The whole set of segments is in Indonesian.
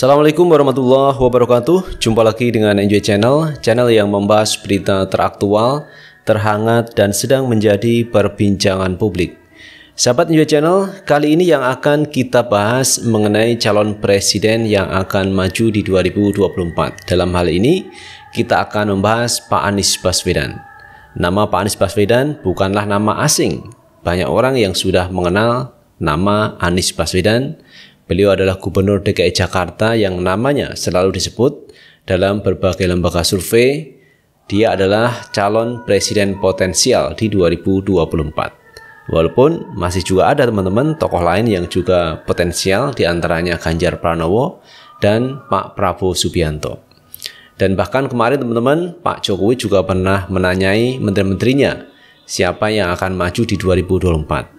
Assalamualaikum warahmatullahi wabarakatuh. Jumpa lagi dengan Enjoy Channel, channel yang membahas berita teraktual, terhangat, dan sedang menjadi perbincangan publik. Sahabat Enjoy Channel, kali ini yang akan kita bahas mengenai calon presiden yang akan maju di 2024. Dalam hal ini, kita akan membahas Pak Anies Baswedan. Nama Pak Anies Baswedan bukanlah nama asing. Banyak orang yang sudah mengenal nama Anies Baswedan Beliau adalah gubernur DKI Jakarta yang namanya selalu disebut dalam berbagai lembaga survei. Dia adalah calon presiden potensial di 2024. Walaupun masih juga ada teman-teman tokoh lain yang juga potensial diantaranya Ganjar Pranowo dan Pak Prabowo Subianto. Dan bahkan kemarin teman-teman Pak Jokowi juga pernah menanyai menteri-menterinya siapa yang akan maju di 2024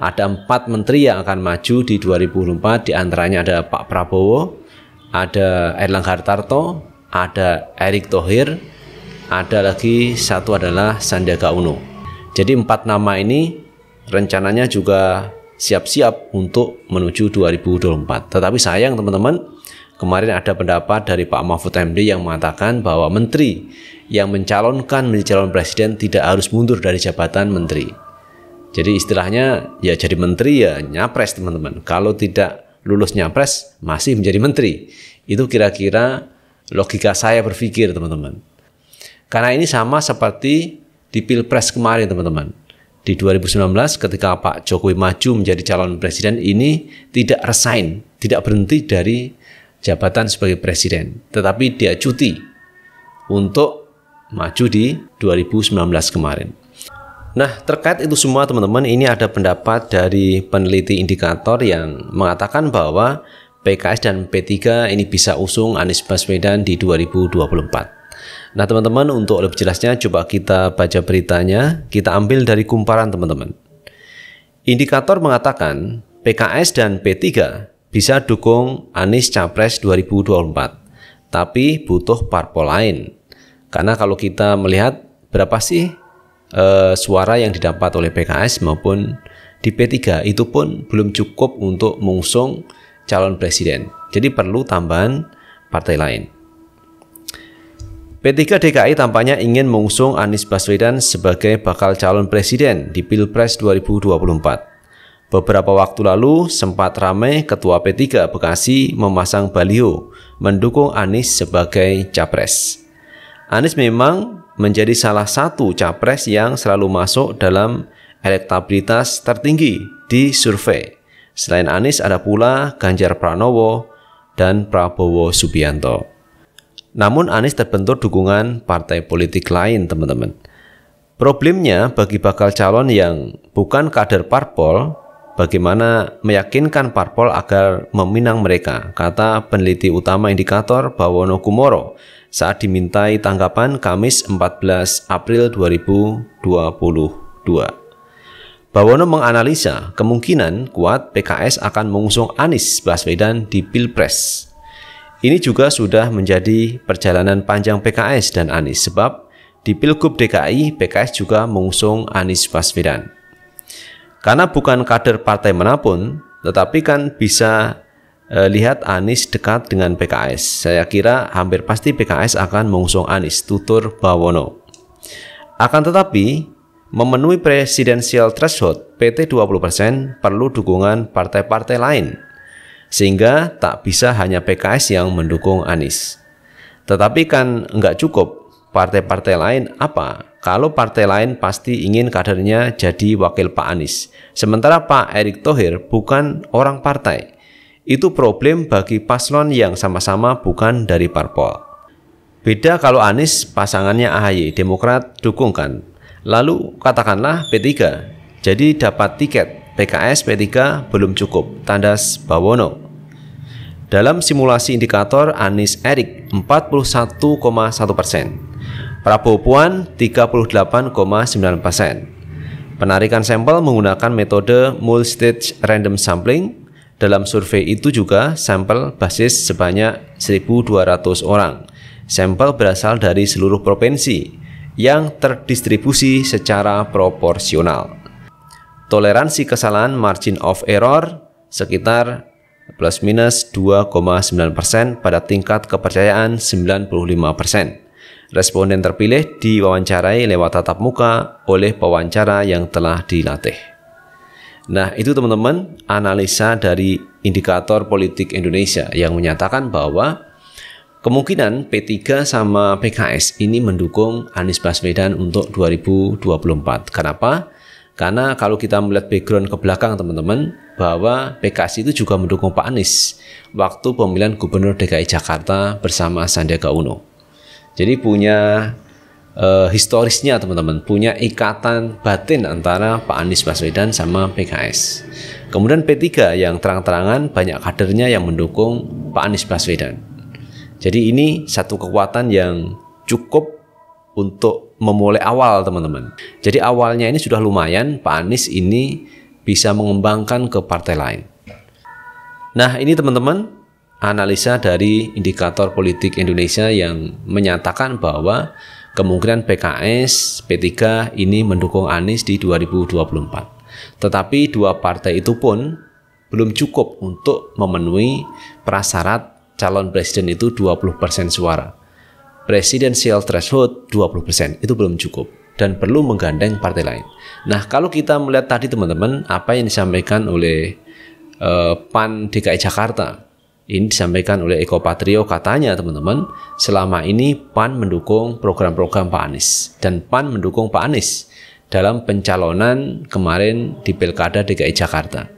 ada empat menteri yang akan maju di 2024 antaranya ada Pak Prabowo ada Erlang Hartarto ada Erick Thohir ada lagi satu adalah Sandiaga Uno jadi empat nama ini rencananya juga siap-siap untuk menuju 2024 tetapi sayang teman-teman kemarin ada pendapat dari Pak Mahfud MD yang mengatakan bahwa menteri yang mencalonkan menjadi calon presiden tidak harus mundur dari jabatan menteri jadi istilahnya ya jadi menteri ya nyapres teman-teman. Kalau tidak lulus nyapres masih menjadi menteri. Itu kira-kira logika saya berpikir teman-teman. Karena ini sama seperti di Pilpres kemarin teman-teman. Di 2019 ketika Pak Jokowi maju menjadi calon presiden ini tidak resign, tidak berhenti dari jabatan sebagai presiden, tetapi dia cuti untuk maju di 2019 kemarin. Nah, terkait itu semua teman-teman, ini ada pendapat dari peneliti indikator yang mengatakan bahwa PKS dan P3 ini bisa usung Anies Baswedan di 2024. Nah, teman-teman, untuk lebih jelasnya coba kita baca beritanya, kita ambil dari kumparan teman-teman. Indikator mengatakan PKS dan P3 bisa dukung Anies Capres 2024, tapi butuh parpol lain. Karena kalau kita melihat berapa sih eh, suara yang didapat oleh PKS maupun di P3 itu pun belum cukup untuk mengusung calon presiden. Jadi perlu tambahan partai lain. P3 DKI tampaknya ingin mengusung Anies Baswedan sebagai bakal calon presiden di Pilpres 2024. Beberapa waktu lalu sempat ramai Ketua P3 Bekasi memasang baliho mendukung Anies sebagai capres. Anies memang menjadi salah satu capres yang selalu masuk dalam elektabilitas tertinggi di survei. Selain Anies ada pula Ganjar Pranowo dan Prabowo Subianto. Namun Anies terbentur dukungan partai politik lain, teman-teman. Problemnya bagi bakal calon yang bukan kader parpol, bagaimana meyakinkan parpol agar meminang mereka, kata peneliti utama indikator Bawono Kumoro saat dimintai tanggapan Kamis 14 April 2022. Bawono menganalisa kemungkinan kuat PKS akan mengusung Anies Baswedan di Pilpres. Ini juga sudah menjadi perjalanan panjang PKS dan Anies sebab di Pilgub DKI PKS juga mengusung Anies Baswedan. Karena bukan kader partai manapun, tetapi kan bisa Eh, lihat Anis dekat dengan PKS. Saya kira hampir pasti PKS akan mengusung Anis, tutur Bawono. Akan tetapi, memenuhi presidensial threshold PT 20% perlu dukungan partai-partai lain, sehingga tak bisa hanya PKS yang mendukung Anis. Tetapi kan nggak cukup, partai-partai lain apa? Kalau partai lain pasti ingin kadernya jadi wakil Pak Anis. Sementara Pak Erick Thohir bukan orang partai itu problem bagi paslon yang sama-sama bukan dari parpol. Beda kalau Anies pasangannya AHY, Demokrat dukungkan. Lalu katakanlah P3, jadi dapat tiket PKS P3 belum cukup, tandas Bawono. Dalam simulasi indikator Anies Erik 41,1 persen, Prabowo Puan 38,9 persen. Penarikan sampel menggunakan metode multi-stage random sampling dalam survei itu juga sampel basis sebanyak 1.200 orang. Sampel berasal dari seluruh provinsi yang terdistribusi secara proporsional. Toleransi kesalahan margin of error sekitar plus minus 2,9% pada tingkat kepercayaan 95%. Responden terpilih diwawancarai lewat tatap muka oleh pewawancara yang telah dilatih. Nah, itu teman-teman analisa dari indikator politik Indonesia yang menyatakan bahwa kemungkinan P3 sama PKS ini mendukung Anies Baswedan untuk 2024. Kenapa? Karena kalau kita melihat background ke belakang teman-teman, bahwa PKS itu juga mendukung Pak Anies waktu pemilihan Gubernur DKI Jakarta bersama Sandiaga Uno. Jadi punya uh, historisnya teman-teman punya ikatan batin antara Pak Anies Baswedan sama PKS. Kemudian P3 yang terang-terangan banyak kadernya yang mendukung Pak Anies Baswedan. Jadi ini satu kekuatan yang cukup untuk memulai awal teman-teman. Jadi awalnya ini sudah lumayan Pak Anies ini bisa mengembangkan ke partai lain. Nah ini teman-teman analisa dari indikator politik Indonesia yang menyatakan bahwa Kemungkinan PKS, P3 ini mendukung Anies di 2024. Tetapi dua partai itu pun belum cukup untuk memenuhi prasyarat calon presiden itu 20% suara. Presidential threshold 20% itu belum cukup dan perlu menggandeng partai lain. Nah, kalau kita melihat tadi teman-teman apa yang disampaikan oleh eh, PAN DKI Jakarta ini disampaikan oleh Eko Patrio katanya teman-teman, selama ini PAN mendukung program-program Pak Anies dan PAN mendukung Pak Anies dalam pencalonan kemarin di Pilkada DKI Jakarta.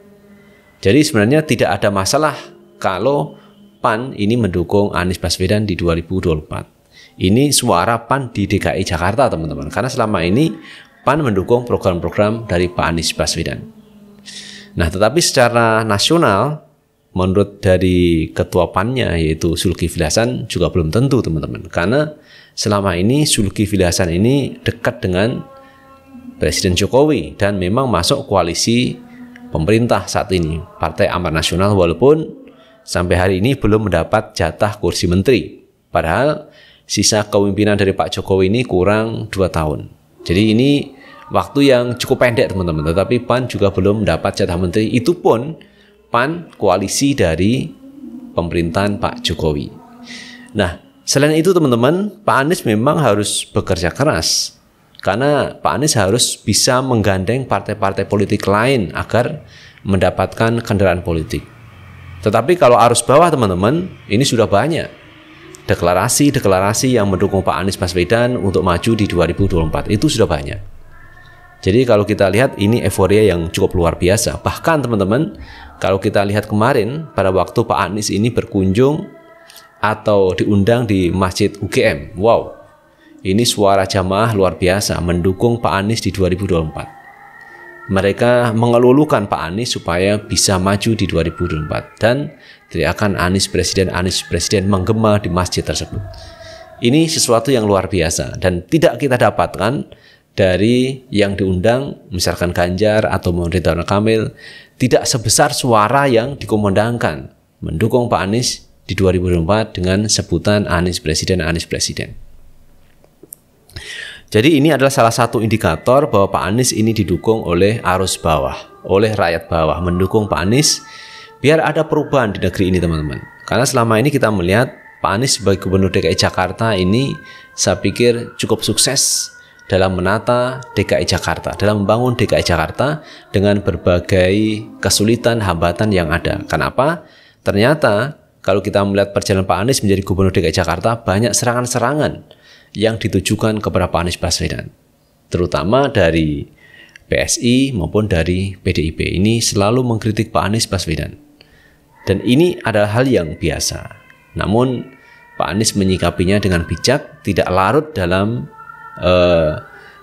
Jadi sebenarnya tidak ada masalah kalau PAN ini mendukung Anies Baswedan di 2024. Ini suara PAN di DKI Jakarta teman-teman karena selama ini PAN mendukung program-program dari Pak Anies Baswedan. Nah, tetapi secara nasional menurut dari ketua pan yaitu Sulki filasan juga belum tentu teman-teman karena selama ini Sulki filasan ini dekat dengan Presiden Jokowi dan memang masuk koalisi pemerintah saat ini Partai Amat Nasional walaupun sampai hari ini belum mendapat jatah kursi menteri padahal sisa kepemimpinan dari Pak Jokowi ini kurang 2 tahun jadi ini waktu yang cukup pendek teman-teman tetapi PAN juga belum mendapat jatah menteri itu pun PAN koalisi dari pemerintahan Pak Jokowi. Nah, selain itu teman-teman, Pak Anies memang harus bekerja keras karena Pak Anies harus bisa menggandeng partai-partai politik lain agar mendapatkan kendaraan politik. Tetapi kalau arus bawah teman-teman, ini sudah banyak deklarasi-deklarasi yang mendukung Pak Anies Baswedan untuk maju di 2024 itu sudah banyak. Jadi kalau kita lihat ini euforia yang cukup luar biasa. Bahkan teman-teman, kalau kita lihat kemarin pada waktu Pak Anies ini berkunjung atau diundang di Masjid UGM. Wow. Ini suara jamaah luar biasa mendukung Pak Anies di 2024. Mereka mengelulukan Pak Anies supaya bisa maju di 2024 dan teriakan Anies Presiden Anies Presiden menggema di masjid tersebut. Ini sesuatu yang luar biasa dan tidak kita dapatkan dari yang diundang, misalkan Ganjar atau Ridwan Kamil, tidak sebesar suara yang dikomandangkan mendukung Pak Anies di 2004 dengan sebutan Anies Presiden, Anies Presiden. Jadi ini adalah salah satu indikator bahwa Pak Anies ini didukung oleh arus bawah, oleh rakyat bawah mendukung Pak Anies biar ada perubahan di negeri ini teman-teman. Karena selama ini kita melihat Pak Anies sebagai Gubernur DKI Jakarta ini saya pikir cukup sukses dalam menata DKI Jakarta, dalam membangun DKI Jakarta dengan berbagai kesulitan, hambatan yang ada. Kenapa? Ternyata kalau kita melihat perjalanan Pak Anies menjadi gubernur DKI Jakarta, banyak serangan-serangan yang ditujukan kepada Pak Anies Baswedan, terutama dari PSI maupun dari PDIP ini selalu mengkritik Pak Anies Baswedan. Dan ini adalah hal yang biasa. Namun Pak Anies menyikapinya dengan bijak, tidak larut dalam Eh,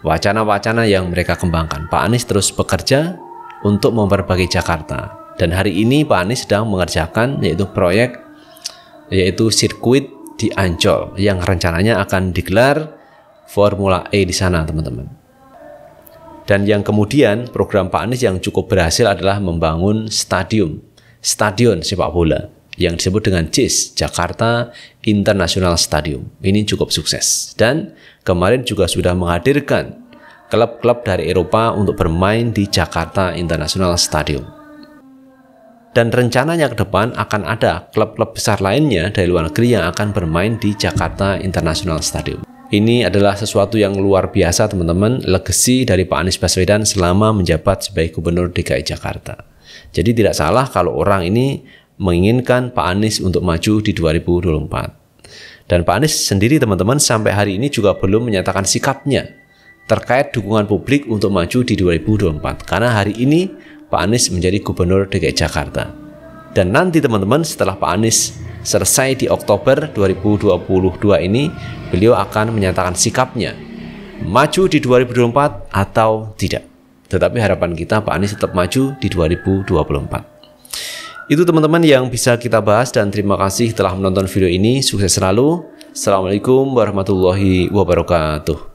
wacana-wacana yang mereka kembangkan. Pak Anies terus bekerja untuk memperbaiki Jakarta. Dan hari ini Pak Anies sedang mengerjakan yaitu proyek yaitu sirkuit di Ancol yang rencananya akan digelar Formula E di sana, teman-teman. Dan yang kemudian program Pak Anies yang cukup berhasil adalah membangun stadium, stadion sepak bola yang disebut dengan JIS, Jakarta International Stadium. Ini cukup sukses. Dan kemarin juga sudah menghadirkan klub-klub dari Eropa untuk bermain di Jakarta International Stadium. Dan rencananya ke depan akan ada klub-klub besar lainnya dari luar negeri yang akan bermain di Jakarta International Stadium. Ini adalah sesuatu yang luar biasa teman-teman, Legasi dari Pak Anies Baswedan selama menjabat sebagai Gubernur DKI Jakarta. Jadi tidak salah kalau orang ini menginginkan Pak Anies untuk maju di 2024. Dan Pak Anies sendiri teman-teman sampai hari ini juga belum menyatakan sikapnya terkait dukungan publik untuk maju di 2024 karena hari ini Pak Anies menjadi gubernur DKI Jakarta. Dan nanti teman-teman setelah Pak Anies selesai di Oktober 2022 ini, beliau akan menyatakan sikapnya maju di 2024 atau tidak. Tetapi harapan kita Pak Anies tetap maju di 2024. Itu teman-teman yang bisa kita bahas dan terima kasih telah menonton video ini. Sukses selalu. Assalamualaikum warahmatullahi wabarakatuh.